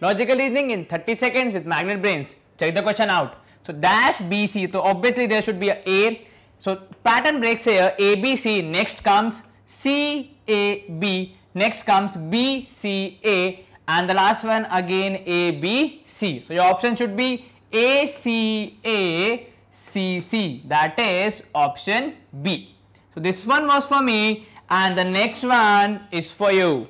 Logical reasoning in 30 seconds with magnet brains. Check the question out. So dash BC, so obviously there should be a A. So pattern breaks here, ABC, next comes CAB, next comes BCA and the last one again ABC. So your option should be ACACC that is option B. So this one was for me and the next one is for you.